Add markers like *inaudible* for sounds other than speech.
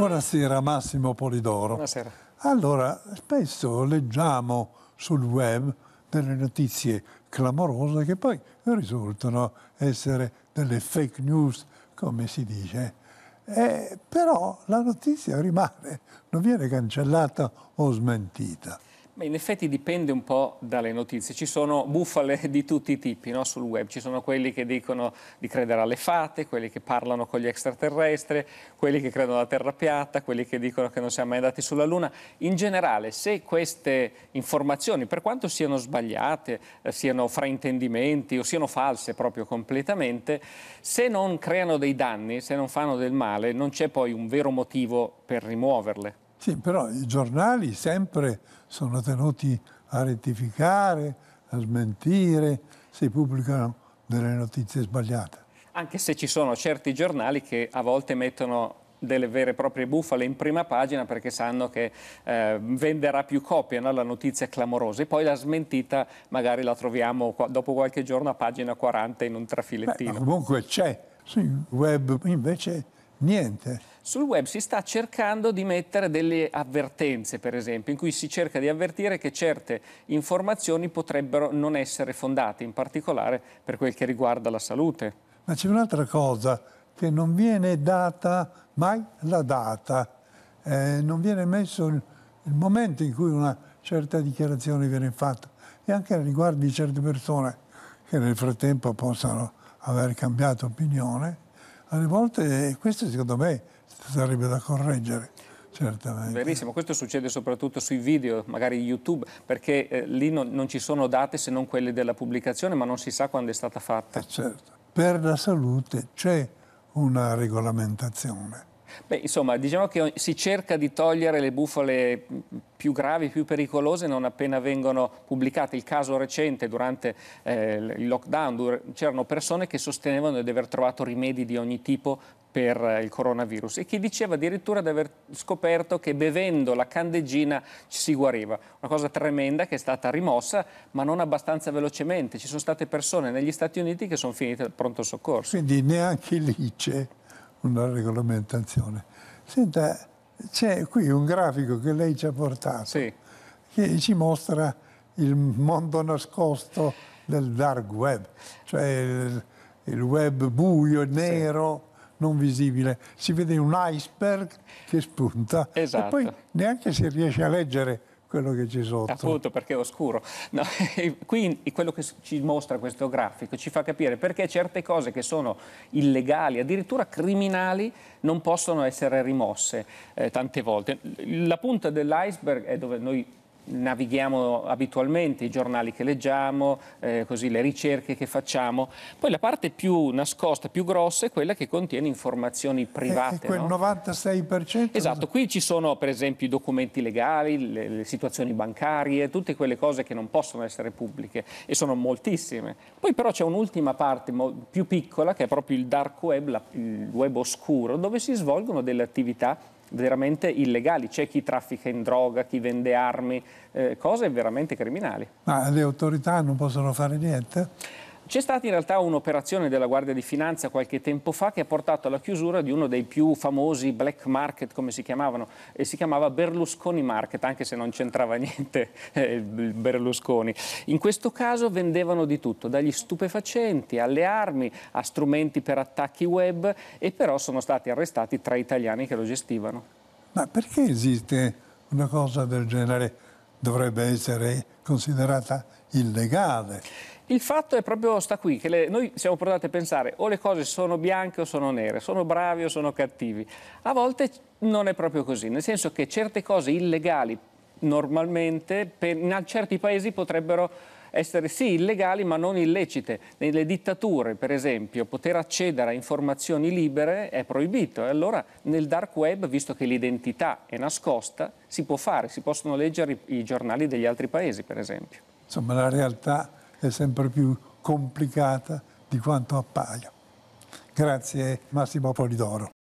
Buonasera Massimo Polidoro. Buonasera. Allora, spesso leggiamo sul web delle notizie clamorose che poi risultano essere delle fake news, come si dice. Eh, però la notizia rimane, non viene cancellata o smentita. Beh, in effetti dipende un po' dalle notizie. Ci sono bufale *laughs* di tutti i tipi no, sul web. Ci sono quelli che dicono di credere alle fate, quelli che parlano con gli extraterrestri, quelli che credono alla terra piatta, quelli che dicono che non siamo mai andati sulla Luna. In generale, se queste informazioni, per quanto siano sbagliate, eh, siano fraintendimenti o siano false proprio completamente, se non creano dei danni, se non fanno del male, non c'è poi un vero motivo per rimuoverle. Sì, però i giornali sempre sono tenuti a rettificare, a smentire se pubblicano delle notizie sbagliate. Anche se ci sono certi giornali che a volte mettono delle vere e proprie bufale in prima pagina perché sanno che eh, venderà più copie no? la notizia clamorosa e poi la smentita magari la troviamo dopo qualche giorno a pagina 40 in un trafilettino. Beh, comunque c'è, sul web invece niente sul web si sta cercando di mettere delle avvertenze, per esempio, in cui si cerca di avvertire che certe informazioni potrebbero non essere fondate, in particolare per quel che riguarda la salute. Ma c'è un'altra cosa, che non viene data mai la data, eh, non viene messo il, il momento in cui una certa dichiarazione viene fatta e anche riguardo di certe persone che nel frattempo possano aver cambiato opinione alle volte eh, questo secondo me sarebbe da correggere. Certamente. Verissimo, questo succede soprattutto sui video, magari YouTube, perché eh, lì no, non ci sono date se non quelle della pubblicazione, ma non si sa quando è stata fatta. Eh certo. Per la salute c'è una regolamentazione Beh, insomma, diciamo che si cerca di togliere le bufole più gravi, più pericolose non appena vengono pubblicate. Il caso recente durante eh, il lockdown c'erano persone che sostenevano di aver trovato rimedi di ogni tipo per eh, il coronavirus e chi diceva addirittura di aver scoperto che bevendo la candeggina ci si guariva. Una cosa tremenda che è stata rimossa ma non abbastanza velocemente. Ci sono state persone negli Stati Uniti che sono finite al pronto soccorso. Quindi neanche lì c'è una regolamentazione. Senta, c'è qui un grafico che lei ci ha portato sì. che ci mostra il mondo nascosto del dark web, cioè il, il web buio, nero, sì. non visibile. Si vede un iceberg che spunta esatto. e poi esatto. neanche si riesce a leggere quello che c'è sotto. Appunto, perché è oscuro. No, *laughs* qui quello che ci mostra questo grafico ci fa capire perché certe cose che sono illegali, addirittura criminali, non possono essere rimosse eh, tante volte. La punta dell'iceberg è dove noi navighiamo abitualmente, i giornali che leggiamo, eh, così, le ricerche che facciamo. Poi la parte più nascosta, più grossa è quella che contiene informazioni private. E quel no? 96%? Esatto, qui ci sono per esempio i documenti legali, le, le, situazioni bancarie, tutte quelle cose che non possono essere pubbliche e sono moltissime. Poi però c'è un'ultima parte più piccola che è proprio il dark web, la, il web oscuro, dove si svolgono delle attività veramente illegali. C'è chi traffica in droga, chi vende armi, eh, cose veramente criminali. Ma le autorità non possono fare niente? C'è stata in realtà un'operazione della Guardia di Finanza qualche tempo fa che ha portato alla chiusura di uno dei più famosi black market, come si chiamavano, e si chiamava Berlusconi Market, anche se non c'entrava *laughs* niente eh, Berlusconi. In questo caso vendevano di tutto, dagli stupefacenti alle armi, a strumenti per attacchi web e però sono stati arrestati tre italiani che lo gestivano. Ma perché esiste una cosa del genere? Dovrebbe essere considerata illegale. Il fatto è proprio sta qui, che le, noi siamo portati a pensare o le cose sono bianche o sono nere, sono bravi o sono cattivi. A volte non è proprio così, nel senso che certe cose illegali normalmente per, in certi paesi potrebbero essere sì illegali ma non illecite. Nelle dittature, per esempio, poter accedere a informazioni libere è proibito e allora nel dark web, visto che l'identità è nascosta, si può fare, si possono leggere i giornali degli altri paesi, per esempio. Insomma, la realtà è sempre più complicata di quanto appaia. Grazie Massimo Polidoro.